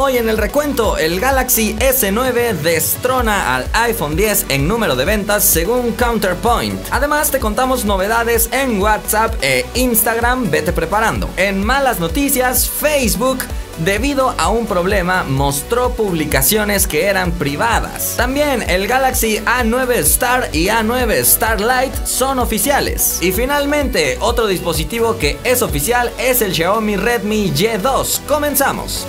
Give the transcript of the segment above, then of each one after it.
Hoy en el recuento, el Galaxy S9 destrona al iPhone 10 en número de ventas según Counterpoint. Además, te contamos novedades en WhatsApp e Instagram, vete preparando. En malas noticias, Facebook debido a un problema mostró publicaciones que eran privadas. También el Galaxy A9 Star y A9 Starlight son oficiales. Y finalmente, otro dispositivo que es oficial es el Xiaomi Redmi Y2. Comenzamos.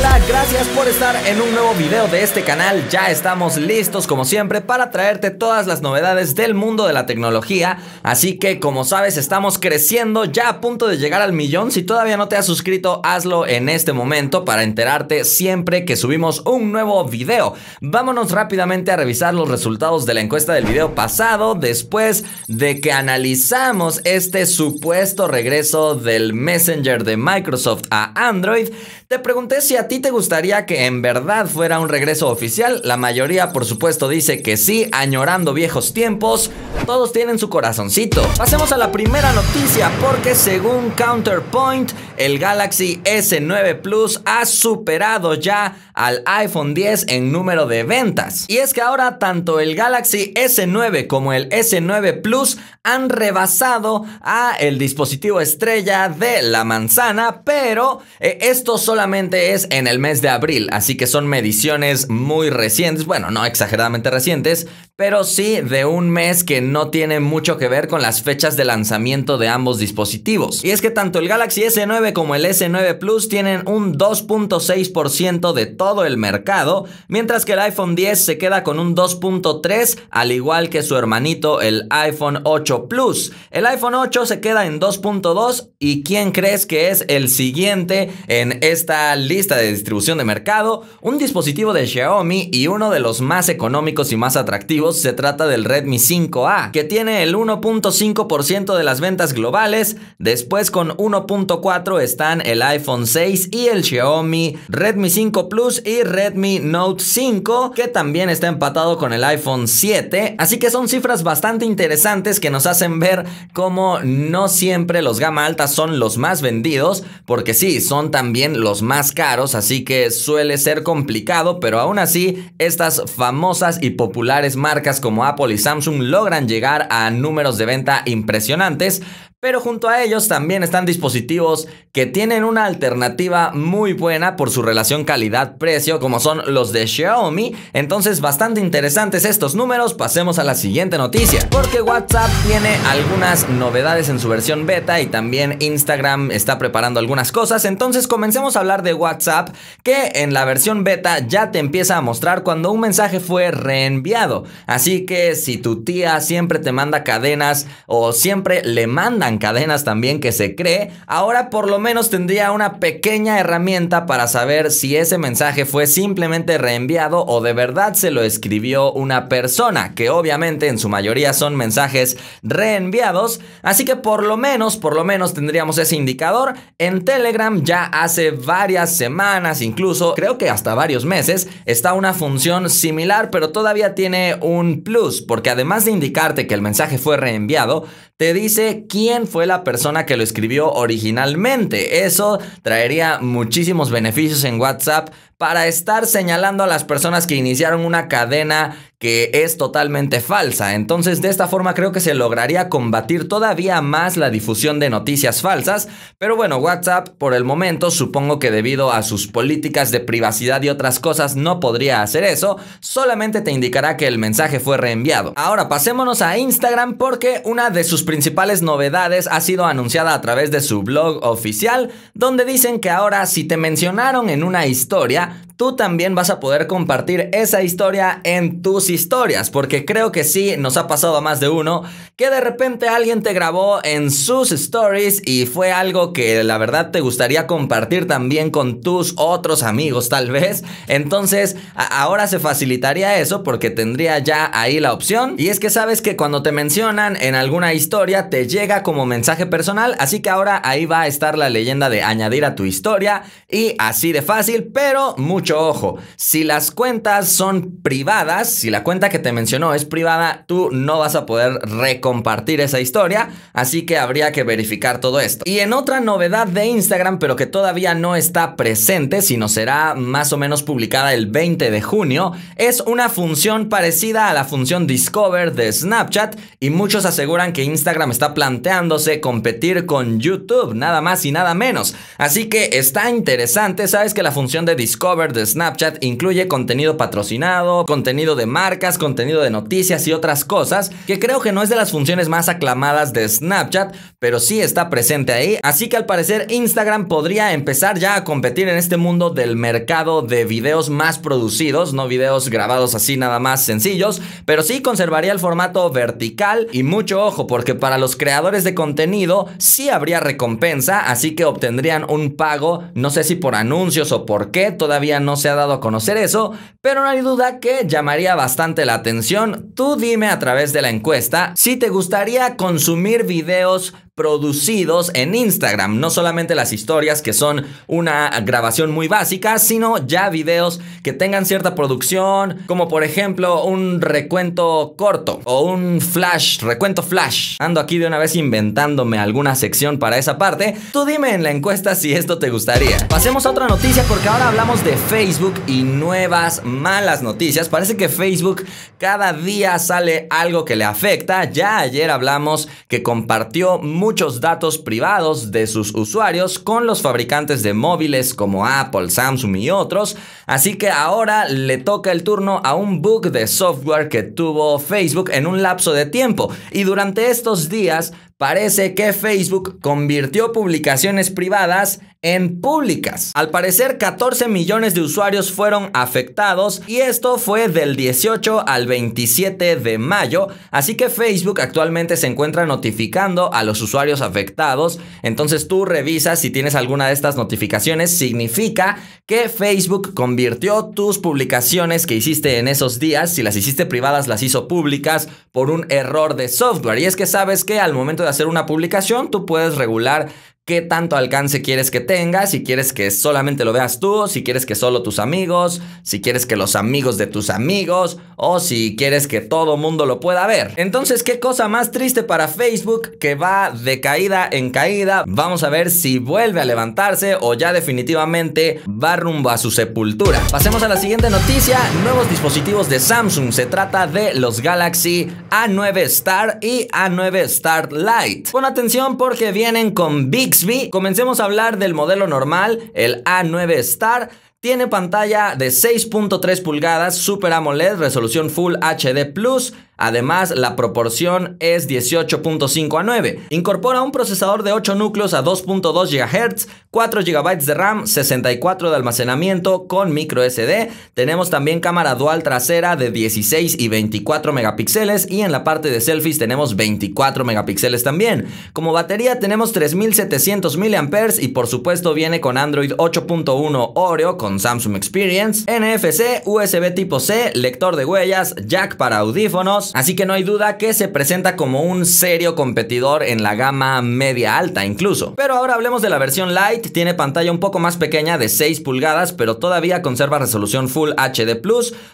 Hola, gracias por estar en un nuevo video de este canal. Ya estamos listos como siempre para traerte todas las novedades del mundo de la tecnología. Así que como sabes estamos creciendo ya a punto de llegar al millón. Si todavía no te has suscrito, hazlo en este momento para enterarte siempre que subimos un nuevo video. Vámonos rápidamente a revisar los resultados de la encuesta del video pasado después de que analizamos este supuesto regreso del Messenger de Microsoft a Android. Te pregunté si a ti te gustaría que en verdad fuera un regreso oficial? La mayoría, por supuesto, dice que sí, añorando viejos tiempos. Todos tienen su corazoncito. Pasemos a la primera noticia, porque según Counterpoint, el Galaxy S9 Plus ha superado ya al iPhone 10 en número de ventas. Y es que ahora tanto el Galaxy S9 como el S9 Plus han rebasado a el dispositivo estrella de la manzana, pero eh, esto solamente es en en el mes de abril, así que son mediciones muy recientes, bueno, no exageradamente recientes, pero sí de un mes que no tiene mucho que ver con las fechas de lanzamiento de ambos dispositivos. Y es que tanto el Galaxy S9 como el S9 Plus tienen un 2.6% de todo el mercado, mientras que el iPhone 10 se queda con un 2.3, al igual que su hermanito el iPhone 8 Plus. El iPhone 8 se queda en 2.2 y ¿quién crees que es el siguiente en esta lista de distribución de mercado? Un dispositivo de Xiaomi y uno de los más económicos y más atractivos se trata del Redmi 5A, que tiene el 1.5% de las ventas globales, después con 1.4 están el iPhone 6 y el Xiaomi Redmi 5 Plus y Redmi Note 5, que también está empatado con el iPhone 7, así que son cifras bastante interesantes que nos hacen ver cómo no siempre los gama alta son los más vendidos, porque sí, son también los más caros, así que suele ser complicado, pero aún así estas famosas y populares marcas marcas como Apple y Samsung logran llegar a números de venta impresionantes, pero junto a ellos también están dispositivos que tienen una alternativa muy buena por su relación calidad-precio, como son los de Xiaomi. Entonces, bastante interesantes estos números. Pasemos a la siguiente noticia. Porque WhatsApp tiene algunas novedades en su versión beta y también Instagram está preparando algunas cosas. Entonces, comencemos a hablar de WhatsApp, que en la versión beta ya te empieza a mostrar cuando un mensaje fue reenviado. Así que si tu tía siempre te manda cadenas o siempre le manda cadenas también que se cree, ahora por lo menos tendría una pequeña herramienta para saber si ese mensaje fue simplemente reenviado o de verdad se lo escribió una persona, que obviamente en su mayoría son mensajes reenviados, así que por lo menos, por lo menos tendríamos ese indicador. En Telegram ya hace varias semanas, incluso creo que hasta varios meses, está una función similar, pero todavía tiene un plus, porque además de indicarte que el mensaje fue reenviado, te dice quién fue la persona que lo escribió originalmente. Eso traería muchísimos beneficios en WhatsApp para estar señalando a las personas que iniciaron una cadena que es totalmente falsa. Entonces, de esta forma creo que se lograría combatir todavía más la difusión de noticias falsas. Pero bueno, WhatsApp por el momento, supongo que debido a sus políticas de privacidad y otras cosas, no podría hacer eso. Solamente te indicará que el mensaje fue reenviado. Ahora pasémonos a Instagram porque una de sus principales novedades ha sido anunciada a través de su blog oficial, donde dicen que ahora si te mencionaron en una historia, tú también vas a poder compartir esa historia en tus historias, porque creo que sí, nos ha pasado a más de uno, que de repente alguien te grabó en sus stories y fue algo que la verdad te gustaría compartir también con tus otros amigos tal vez. Entonces, ahora se facilitaría eso porque tendría ya ahí la opción. Y es que sabes que cuando te mencionan en alguna historia te llega como mensaje personal, así que ahora ahí va a estar la leyenda de añadir a tu historia y así de fácil, pero mucho ojo. Si las cuentas son privadas, si la cuenta que te mencionó es privada, tú no vas a poder recompartir esa historia, así que habría que verificar todo esto. Y en otra novedad de Instagram, pero que todavía no está presente, sino será más o menos publicada el 20 de junio, es una función parecida a la función Discover de Snapchat y muchos aseguran que Instagram está planteándose competir con YouTube, nada más y nada menos. Así que está interesante, sabes que la función de Discover de Snapchat incluye contenido patrocinado, contenido de marcas, contenido de noticias y otras cosas, que creo que no es de las funciones más aclamadas de Snapchat, pero sí está presente ahí, así que al parecer Instagram podría empezar ya a competir en este mundo del mercado de videos más producidos, no videos grabados así nada más sencillos, pero sí conservaría el formato vertical y mucho ojo porque para los creadores de contenido sí habría recompensa, así que obtendrían un pago, no sé si por anuncios o por qué, todavía no se ha dado a conocer eso, pero no hay duda que llamaría bastante la atención. Tú dime a través de la encuesta si te gustaría consumir videos producidos en Instagram. No solamente las historias que son una grabación muy básica, sino ya videos que tengan cierta producción, como por ejemplo un recuento corto o un flash, recuento flash. Ando aquí de una vez inventándome alguna sección para esa parte. Tú dime en la encuesta si esto te gustaría. Pasemos a otra noticia porque ahora hablamos de Facebook y nuevas malas noticias. Parece que Facebook cada día sale algo que le afecta. Ya ayer hablamos que compartió muchos datos privados de sus usuarios con los fabricantes de móviles como Apple, Samsung y otros, así que ahora le toca el turno a un bug de software que tuvo Facebook en un lapso de tiempo y durante estos días Parece que Facebook convirtió publicaciones privadas en públicas. Al parecer 14 millones de usuarios fueron afectados y esto fue del 18 al 27 de mayo, así que Facebook actualmente se encuentra notificando a los usuarios afectados, entonces tú revisas si tienes alguna de estas notificaciones, significa que Facebook convirtió tus publicaciones que hiciste en esos días, si las hiciste privadas las hizo públicas por un error de software y es que sabes que al momento de hacer una publicación, tú puedes regular qué tanto alcance quieres que tenga, si quieres que solamente lo veas tú, si quieres que solo tus amigos, si quieres que los amigos de tus amigos o si quieres que todo mundo lo pueda ver. Entonces, qué cosa más triste para Facebook que va de caída en caída. Vamos a ver si vuelve a levantarse o ya definitivamente va rumbo a su sepultura. Pasemos a la siguiente noticia, nuevos dispositivos de Samsung. Se trata de los Galaxy A9 Star y A9 Star Lite. Pon atención porque vienen con Big comencemos a hablar del modelo normal, el A9 Star. Tiene pantalla de 6.3 pulgadas, Super AMOLED, resolución Full HD Plus Además, la proporción es 18.5 a 9. Incorpora un procesador de 8 núcleos a 2.2 GHz, 4 GB de RAM, 64 de almacenamiento con micro SD. Tenemos también cámara dual trasera de 16 y 24 megapíxeles y en la parte de selfies tenemos 24 megapíxeles también. Como batería tenemos 3700 mAh y por supuesto viene con Android 8.1 Oreo con Samsung Experience, NFC, USB tipo C, lector de huellas, jack para audífonos, así que no hay duda que se presenta como un serio competidor en la gama media alta incluso. Pero ahora hablemos de la versión Lite, tiene pantalla un poco más pequeña de 6 pulgadas, pero todavía conserva resolución Full HD+,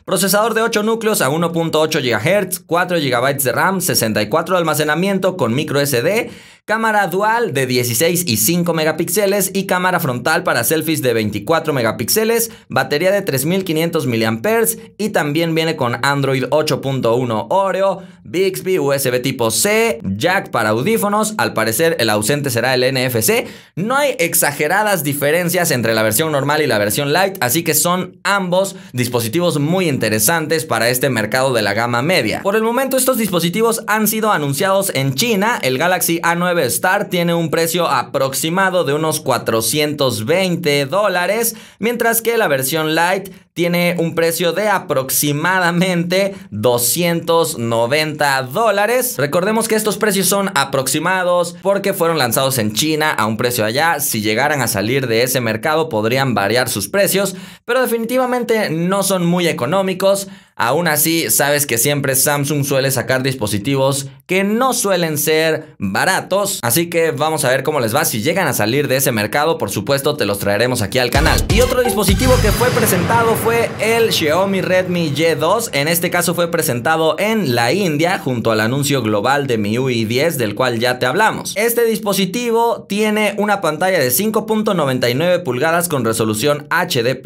procesador de 8 núcleos a 1.8 GHz, 4 GB de RAM, 64 de almacenamiento con micro SD, cámara dual de 16 y 5 megapíxeles y cámara frontal para selfies de 24 megapíxeles, batería de 3500 mAh y también viene con Android 8.1 Oreo, Bixby USB tipo C, jack para audífonos, al parecer el ausente será el NFC. No hay exageradas diferencias entre la versión normal y la versión light, así que son ambos dispositivos muy interesantes para este mercado de la gama media. Por el momento estos dispositivos han sido anunciados en China, el Galaxy A9 Star tiene un precio aproximado de unos 420 dólares, mientras que la versión Lite tiene un precio de aproximadamente 290 dólares. Recordemos que estos precios son aproximados porque fueron lanzados en China a un precio allá. Si llegaran a salir de ese mercado podrían variar sus precios, pero definitivamente no son muy económicos. Aún así, sabes que siempre Samsung suele sacar dispositivos que no suelen ser baratos, así que vamos a ver cómo les va. Si llegan a salir de ese mercado, por supuesto, te los traeremos aquí al canal. Y otro dispositivo que fue presentado fue el Xiaomi Redmi Y2. En este caso fue presentado en la India junto al anuncio global de MIUI 10 del cual ya te hablamos. Este dispositivo tiene una pantalla de 5.99 pulgadas con resolución HD+.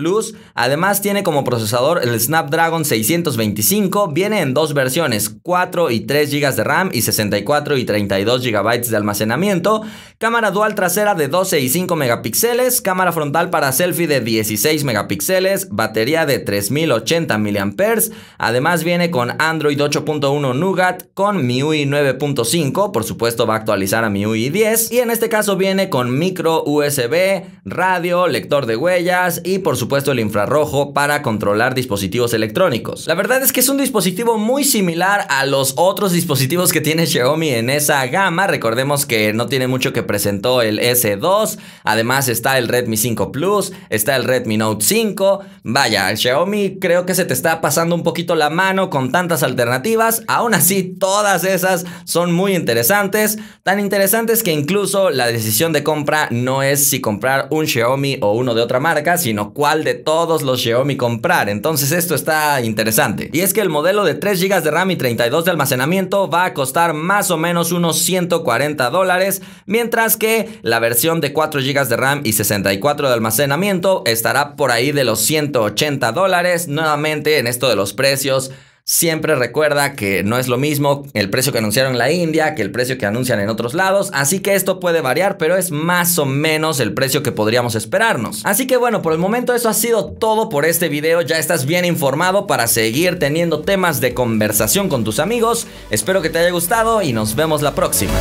Además tiene como procesador el Snapdragon 625. Viene en dos versiones, 4 y 3 GB de RAM y 64 y 32 GB de almacenamiento. Cámara dual trasera de 12 y 5 megapíxeles. Cámara frontal para selfie de 16 megapíxeles. Batería de 3080 mAh. Además viene con Android 8.1 Nougat, con MIUI 9.5, por supuesto va a actualizar a MIUI 10. Y en este caso viene con micro USB, radio, lector de huellas y por supuesto el infrarrojo para controlar dispositivos electrónicos. La verdad es que es un dispositivo muy similar a los otros dispositivos que tiene Xiaomi en esa gama. Recordemos que no tiene mucho que presentó el S2. Además está el Redmi 5 Plus, está el Redmi Note 5. Vaya, el Xiaomi creo que se te está pasando un poquito la mano con tantas alternativas. Aún así, todas esas son muy interesantes. Tan interesantes que incluso la decisión de compra no es si comprar un Xiaomi o uno de otra marca, sino cuál de todos los Xiaomi comprar. Entonces esto está interesante. Y es que el modelo de 3 GB de RAM y 32 de almacenamiento va a costar más o menos unos 140 dólares, mientras que la versión de 4 GB de RAM y 64 de almacenamiento estará por ahí de los 180 80 dólares. Nuevamente en esto de los precios. Siempre recuerda que no es lo mismo el precio que anunciaron en la India que el precio que anuncian en otros lados, así que esto puede variar, pero es más o menos el precio que podríamos esperarnos. Así que bueno, por el momento eso ha sido todo por este video, ya estás bien informado para seguir teniendo temas de conversación con tus amigos, espero que te haya gustado y nos vemos la próxima.